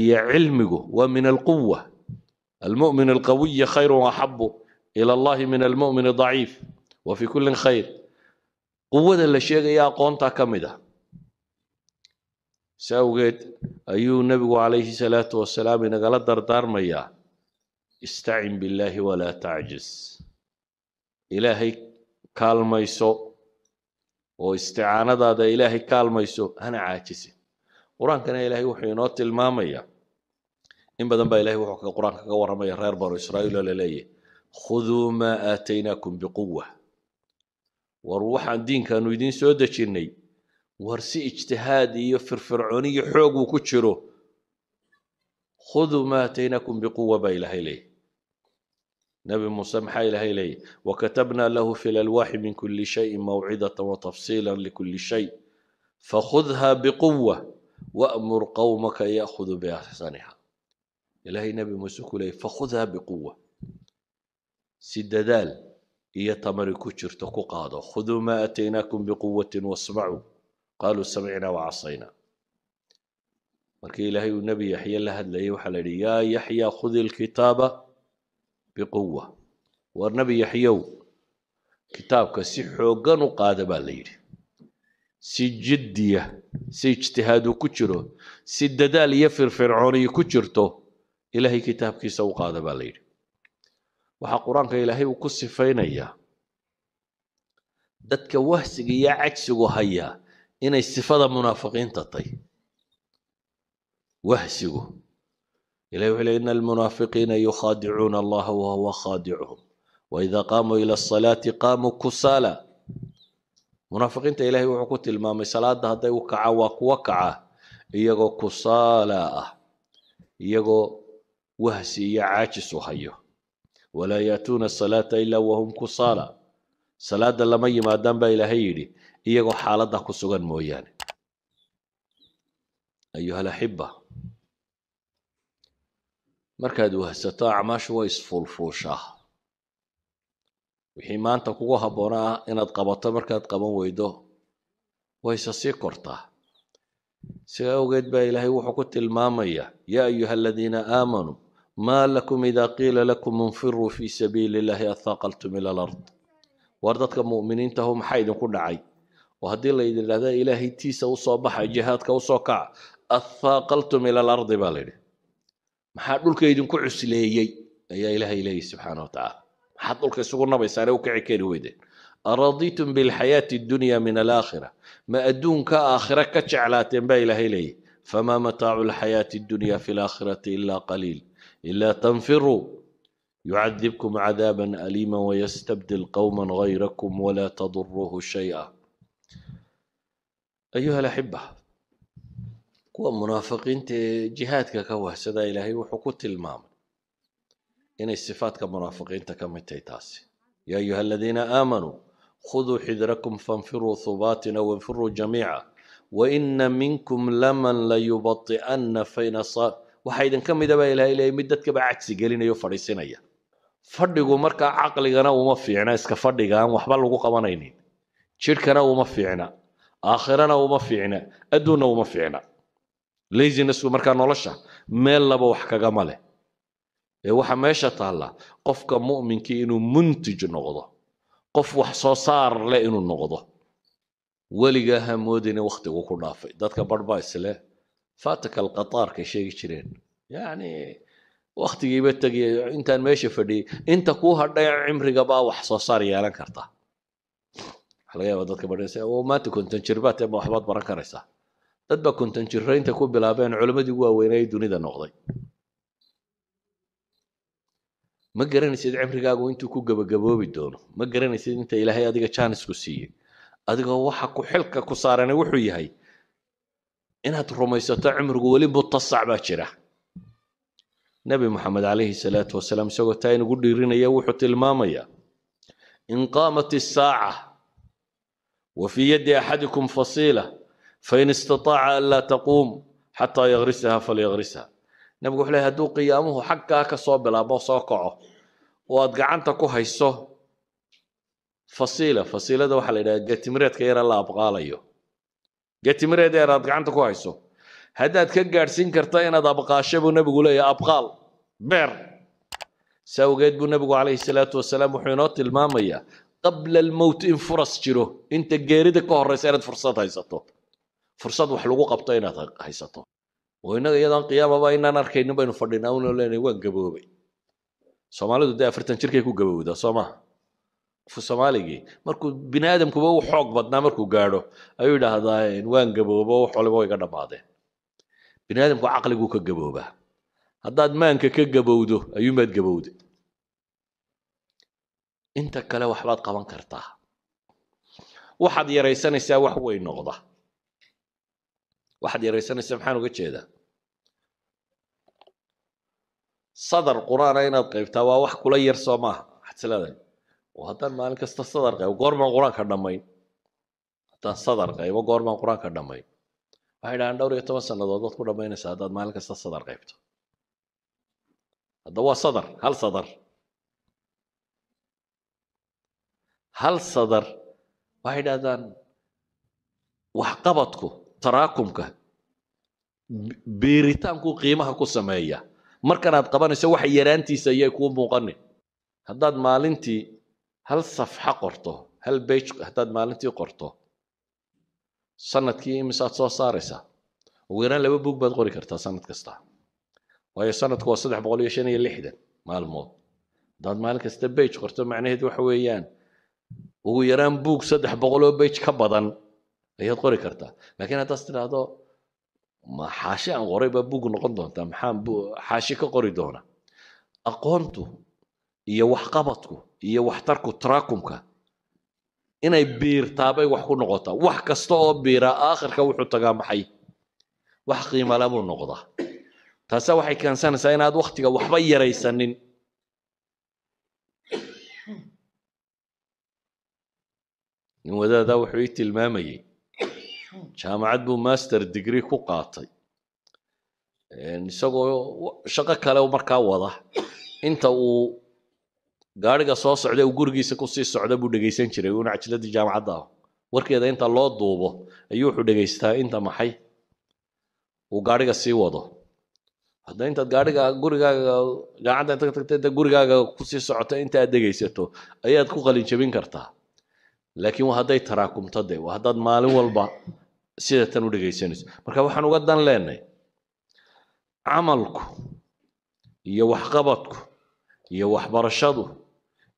iyo cilmigu waa min alquwa almu'min alqawiyi khayrun axabu ilى اllahi min almumini daciif wa fi kulli khayr quwada la sheegaya aqoonta ka mid ah si awgeed ayuu nebigu calayhi salaatu wasalaam inagala dardaarmayaa istacin billaahi walaa tacjiz ilaahay kaalmayso oo isticaanadaada ilaahay kaalmayso hana caajisin qur-aankana ilaahay wuxuu inoo tilmaamayaa in badan baa ilahay wuxuu qur-aanka ka warramaya reer banu israa'iil oo laleeyahy khuduu maa aataynaakum biquwa war waxaan diinkaanu idiin soo dejinnay war si ijtihaad iyo firfircooniyo xoog uu ku jiro khuduu maa aataynaakum biquwa baa ilaahay leeyay nabi muuse maxaa ilaahay leeyay wakatabnaa lahu fi lalwaaxi min kuli shayin mawcidata watafsiila likuli shay fakhudha biquwa wa'mur qowmaka yakhuduu biaxsaniha ilaahay nabi muuse ku leeyay fakhudha biquwa si dadaal iyo tamari ku jirto ku qaado khuduu maa aataynaakum biquwatin wasmacuu qaaluu samicnaa wacasaynaa markii ilaahay uu nebi yaxye la hadlayay waxaa la yidhi yaa yaxya khudi lkitaaba biquwa war nebi yaxyow kitaabka si xooggan u qaada baa la yidhi si jiddiya si ijtihaadu ku jiro si dadaal iyo firfircooniyi ku jirto ilaahay kitaabkiisa u qaada baa la yidhi waxaa qur-aanka ilaahay uu ku sifaynayaa dadka wahsiga iyo cajsigu haya inay sifada munaafiqiinta tahy wahsigu ilahi wuxuu le ina almunaafiqiina yukhaadicuuna allaha wahuwa khaadicuhum waida qaamuu ila asalaati qaamuu kusaala munaafiqiinta ilaahay wuxuu ku tilmaamay salaada hadday u kacaan waa kuwa kaca iyagoo kusaala ah iyagoo wahsi iyo caajis u hayo walaa yaatuuna asalaata ilaa wahum kusaala salaada lama yimaadaan baa ilaahay yidhi iyagoo xaaladda ku sugan mooyaane ayuha alaxiba markaad wahsato acmaashu way isfuulfuushaa wixii maanta kugu habboonaa inaad qabato markaad qaban weydo wayse sii kortaa sidaa awgeed baa ilaahay wuxuu ku tilmaamayaa yaa ayuha aladiina aamanuu maa lakum idaa qiila lakum infiruu fii sabiili illaahi athaaqaltum ila alard waar dadka muminiintahu maxaa idinku dhacay oo haddii la yidhahda ilaahay tiisa usoo baxa jihaadka usoo kaca athaaqaltum ila alardi baa layidhi maxaa dhulka idinku cusleeyey ayaa ilaahay leeyahy subxaana wa tacaala maxaad dhulka isugu nabaysaane u kici keeni weydeen araditum bilxayaati addunya min alaakhira ma adduunka aakhira ka jeclaateen baa ilaahay leeyahy famaa mataacu lxayaati إلا تنفروا يعذبكم عذابا أليما ويستبدل قوما غيركم ولا تضره شيئا أيها الأحبة kuwa munaafiqiinta ee jihaadka ka wahsada ilaahay wuxuu ku tilmaamay inay sifaadka munaafiqiinta ka mid tahay taasi yaa ayuha aladiina aamanuu khuduu xidirakum fanfiruu hubaatin aw infiruu jamiica waina minkum laman layubai'anna waxaa idinka mida baa ilaahay leeyay mid dadkaba cagsi gelinayo fadhiisinaya fadhigu markaa caqligana uma fiicna iska fadhigaan waxba lagu qabanaynin jidhkana uma fiicna aakhirana uma fiicna adduunna uma fiicna lazinessku markaa nolosha meel laba wax kagama leh ee waxaa meesha taalla qofka mu'minkii inuu muntij noqdo qof wax soo saar leh inuu noqdo weligaa hamoodine wakhtigu ku dhaafay dadka barh baa isleh faataka alqataarkay sheegi jireen yani waktigiiba tegiya intaan meesha fadhiyey inta kuu hadhay cimrigabaa wax soo saar yeelan karta waxaa laga yaabaa dadka badhinaysa oo maanta konton jir baad teema waxbaad baran karaysaa dad baa konton jirro inta ku bilaabeen culammadii ugu waaweynayay dunida noqday ma garanaysid cimrigaagu intuu ku gabagaboobi doono ma garanaysid inta ilaahay adiga jaanisku siiyey adigoo waxa ku xilka ku saarana wuxuu yahay inaad rumaysato cumrigu weli butasac baa jira nebi maxamed calayhi salaatu wasalaam isagoo taa inugu dhiirinaya wuxuu tilmaamayaa in qaamat isaaca wa fii yaddi axadikum fasiila fain istataaca an laa taquum xataa yakrisaha falyakrisha nebigu wuxuu lehy hadduu qiyaamuhu xaggaa ka soo bilaabo soo kaco oo aad gacanta ku hayso fasiila fasiilada waxaa la yidhaha geetimireedka yara la abqaalayo getimire deer aad gacanta ku hayso haddaad ka gaadhsiin karta inaad abqaasho buu nebigu leeyahay abqaal beer saa awgeed buu nebigu calayhi salaatu wasalaam wuxuu inoo tilmaamayaa qabla almowt in furas jiro inta geerida ka horreysa inaad fursad haysato fursad wax lagu qabto inaad haysato oo innaga iyadoon qiyaamaba inaan arkaynin baynu fadhinaa unoo leenahay waan gaboobay soomaalidu dee afartan jirkay ku gabowdaa soo maha soomaaligii markuu bini aadamkuba u xoog badnaa markuu gaadho ayuu idhaahdaa waan gaboobo wax waliba iga dhammaadeen bini aadamku caqliguu ka gaboobaa haddaad maanka ka gabowdo ayuumaad gabowda inta kale waxbaad qaban kartaa waxaad yaraysanaysaa wax way noqda waxaad yaraysanaysaa maxaan uga jeedaa sadar qur-aana inaad qaybtaa waa wax kula yar soo maaha waxaad oo haddaan maalin kasta sadar qaybo goor baan qur-aanka dhammayn haddaan sadar qaybo goor qur-aanka dhammayn waxay dhahaan dhowr iyo toban sannadood waad ku dhammaynaysaa haddaad maalin kasta sadar qaybto hadda waa sadar hal sadar hal sadar waxay dhahdaan waxqabadku taraakumka beeritaanku qiimaha ku sameeya markanaad qabanayso wax yaraantiisa ayay kuu muuqani haddaad maalintii hal safxa qorto hal beg haddaad maalintii qorto sanadkii imisaad soo saaraysaa ugu yaraan laba buug baad qori kartaa sanad kasta waayo sanadku waa saddex boqol iyo shan iyo lixdan maalmood haddaad maalin kasta beg qorto macnaheed waxa weeyaan ugu yaraan buug saddex boqoloo beg ka badan ayaad qori kartaa laakiin haddaad tidhaahdo xaashi aan qoray baa buug noqon doontaa maxaan xaashi ka qori doona aqoontu iyo waxqabadku iyo waxtarku tarakumka inay biirtaabay wax ku noqotaa wax kasta oo biira aakhirka wuxuu tagaa maxay wax qiimala buu noqdaa taasa waxay keensanaysaa inaad waktiga waxba yaraysanin nin wadaada wuxuu ii tilmaamayey jaamacad buu master degree ku qaatay isagoo shaqo kale markaa wada inta uu gaariga soo socda uu gurigiisa kusii socda buu dhegaysan jiray uuna cajiladii jaamacadda ah warkeeda inta loo duubo ayuu wuxuu dhegaystaa inta maxay uu gaariga sii wado hadda intaad gaariga gurigaaga jaamacadda inta tagtay inta gurigaaga kusii socoto inta aad dhegaysato ayaad ku qalinjabin kartaa laakiin hadday taraakumto de haddaad maalin walba sida u dhegaysanayso marka waxaan uga dan leenay camalku iyo waxqabadku iyo waxbarashadu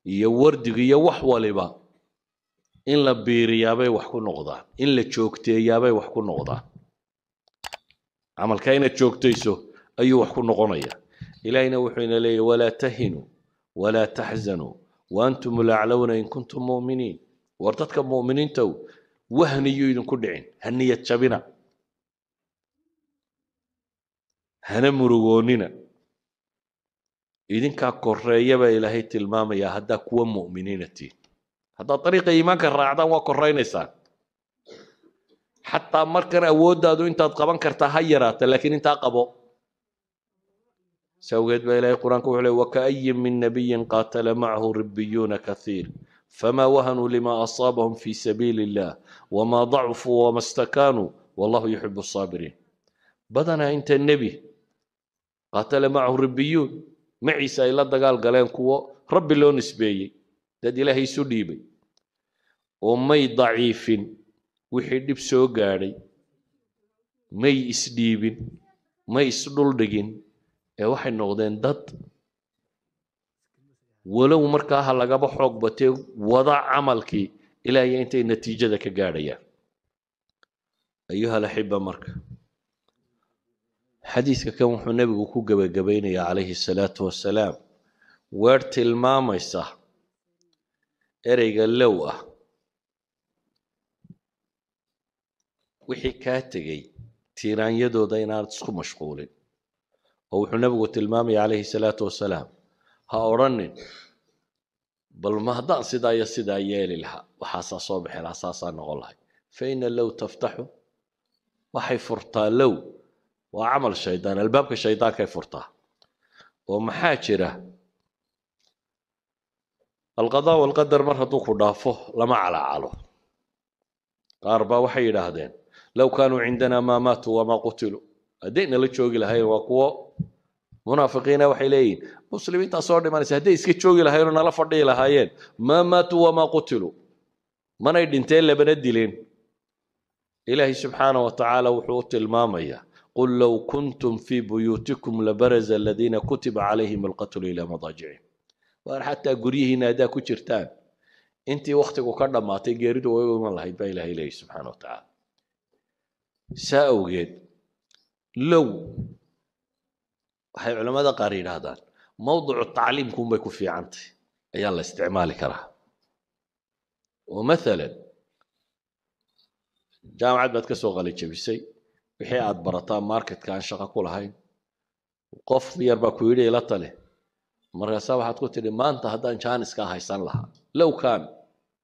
iyo wardiga iyo wax waliba in la biiriyaabay wax ku noqdaan in la joogteeyaabay wax ku noqdaan camalkaa inaad joogtayso ayuu wax ku noqonaya ilahina wuxuu ina leeyahy walaa tahinuu walaa taxzanuu waantum laclowna in kuntum mu'miniin war dadka mu'miniintow wahniyuu idinku dhicin haniyad jabina hana murugoonina idinkaa koreeya baa ilaahay tilmaamayaa haddaa kuwa mu'miniina tihin haddaad ariiqa iimaanka raacdaan waa koreynaysaan xataa markan awooddaadu intaad qaban kartaa ha yaraata laakiin intaa qabo sawgeed baa ilahay qur-aanka wuxuu le wakaayin min nabiyin qaatala macahu ribiyuuna kaiir fama wahanuu lima asaabahum fi sabiili illah wamaa dacfuu wama stakaanuu wallahu yuxibu saabiriin badanaa inta nebi qaatala macahu ribiyuun maciise ay la dagaal galeen kuwo rabbi loo nisbeeyey dad ilaahay isu dhiibay oo may daciifin wixii dhib soo gaadhay may isdhiibin may isdhuldhigin ee waxay noqdeen dad walow markaa ha lagaba xoog batee wada camalkii ilaahay intay natiijada ka gaadhayaan ayuhalaxiba marka xadiiska kan wuxuu nebigu ku gebagabaynayaa calayhi salaatu wasalaam weer tilmaamaysa ereyga low ah wixii kaa tegey tiiraanyadooda inaanad isku mashquulin oo wuxuu nebigu tilmaamayaa calayhi salaatu wasalaam ha odrhanin bal ma haddaan sidaa iyo sidaa yeeli lahaa waxaasaa soo baxi lahaa saasaa noqon lahay fa ina low taftaxu waxay furtaa low waa camal shaydaan albaabka shaydaankaay furtaa oo maxaa jira alqadaa walqadar mar hadduu ku dhaafo lama calacalo qaar baa waxay yidhaahdeen low kaanuu cindanaa maa maatuu wamaa qutiluu hadday nala joogi lahayn waa kuwo munaafiqiina waxay leeyihiin muslimiintaas soo dhimanaysa hadday iska joogi lahaynoo nala fadhihi lahaayeen maa maatuu wamaa qutiluu manay dhinteen labana dilin ilaahay subxaana wa tacaala wuxuu u tilmaamayaa qul low kuntum fii buyuutikum labaraza aladiina kutiba calayhim alqatlu ilaa madaajici waar xataa guryihiina haddaa ku jirtaan intii wakhtigu ka dhammaatay geeridu way iman lahayd baa ilahay leeyahy subxana wa tacaala saa awgeed low waxay culammada qaar yidhaahdaan mawdicu tacliimku unbay ku fiicantahy ayaa la isticmaali karaa oo maalan baad ka soo qalijabisay wixii aad barataa marketka aan shaqo ku lahayn qof yar baa ku yidhi ila tale markaasaa waxaad ku tidhi maanta haddaan janiskaa haysan lahaa low kan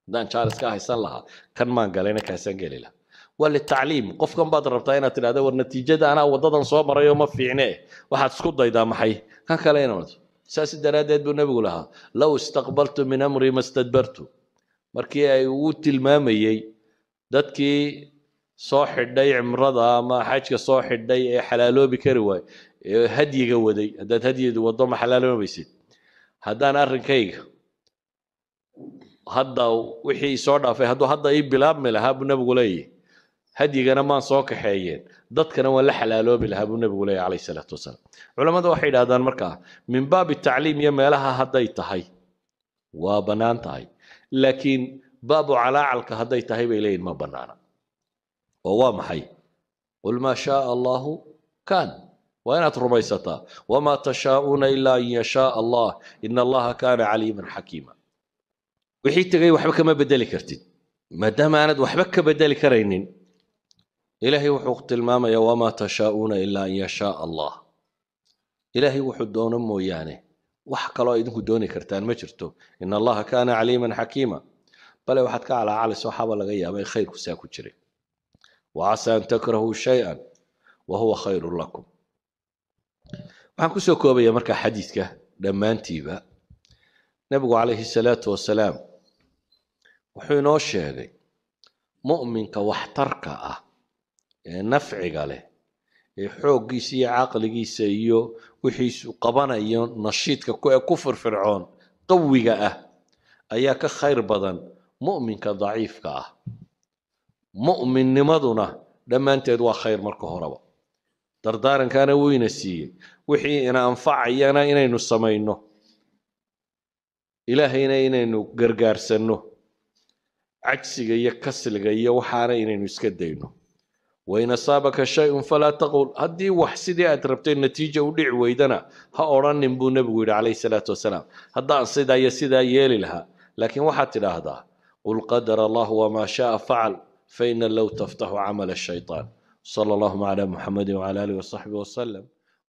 haddaan janiskaa haysan lahaa kan maan galayna kaasaan geli laha waa litacliim qofkan baad rabtaa inaad tidhahda war natiijada anaa wadadan soo marayo ma fiicne waxaad isku daydaa maxay kan kale inaad saas daraaddeed buu nebigu lahaa low istaqbaltu min amri ma stadbartu markii ay ugu tilmaamayey dadkii soo xidhay cimrada ama xajka soo xidhay ee xalaaloobi kari waayo ee hadyiga waday haddaad hadyida wado ma xalaaloobaysid haddaan arrinkayga hadda wixii isoo dhaafay hadduu hadda ii bilaabmi lahaa buu nebigu leeyahy hadyigana maan soo kaxeeyeen dadkana waan la xalaaloobi lahaa buu nebigu leeyahy calayhi salaatu wasalaam culammada waxay yidhahdaan markaa min baabi tacliim iyo meelaha hadday tahay waa bannaan tahay laakiin baabu calaacalka hadday tahay bay leeyihin ma bannaana oo waa maxay qul maa shaaa allaahu kaan waa inaad rumaysataa wamaa tashaa'uuna ilaa an yashaaa allah ina allaha kaana caliiman xakiima wixii tegay waxba kama bedeli kartid maadaama aanad waxba ka bedeli karaynin ilaahay wuxuu tilmaamaya wamaa tashaa'uuna ilaa an yashaaa allah ilaahay wuxuu doono mooyaane wax kaloo idinku dooni kartaan ma jirto ina allaha kaana caliiman xakiima bale waxaad ka calaacalayso waxaaba laga yaabay khayrku saa ku jiray wacasaa an takrahuu shay-an wa huwa khayrun lakum waxaan kusoo koobaya markaa xadiidka dhammaantiiba nebigu calayhi salaatu wasalaam wuxuu inoo sheegay mu'minka waxtarka ah ee nafciga leh ee xooggiisa iyo caqligiisa iyo wixiisu qabanayo nashiidka ee ku firfircoon qawiga ah ayaa ka khayr badan mu'minka daciifka ah mu'minnimaduna dhammaanteed waa khayr marka horeba dardaarankaana wuuna siiyey wixii ina anfacayana inaynu samayno ilaahayna inaynu gargaarsanno cajsiga iyo kasliga iyo waxaana inaynu iska dayno wain asaabaka shayun falaa taqul haddii wax sidii aad rabtay natiijo u dhici weydana ha odhanin buu nebigu yidhi calayhi salaatu wasalaam haddaan sidaa iyo sidaa yeeli lahaa laakiin waxaad tidhaahdaa qul qadar allahu wamaa shaaa facal فإن اللوت تفتح عمل الشيطان صلى الله على محمد وعلى آله وصحبه وسلم